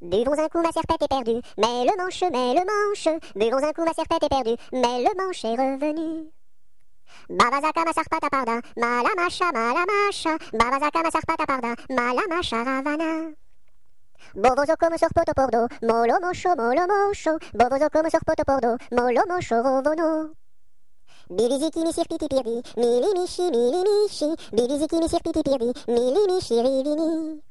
Buvons un coup, ma serpette est perdue, mais le manche, mais le manche. Buvons un coup, ma serpette est perdue, mais le manche est revenu. Babazaka masarpataparda, parda, malamasha, malamasha. Babazaka masarpata parda, malamasha ravana. Bovozo comme sur poto pordo, molo mocho, molo mocho. Bovozo comme sur poto pordo, molo mocho rovono. Biliziki mi sirpiti pirdi, mili mishi, mili mishi. Biliziki mi sirpiti pirdi, mili michi rivini.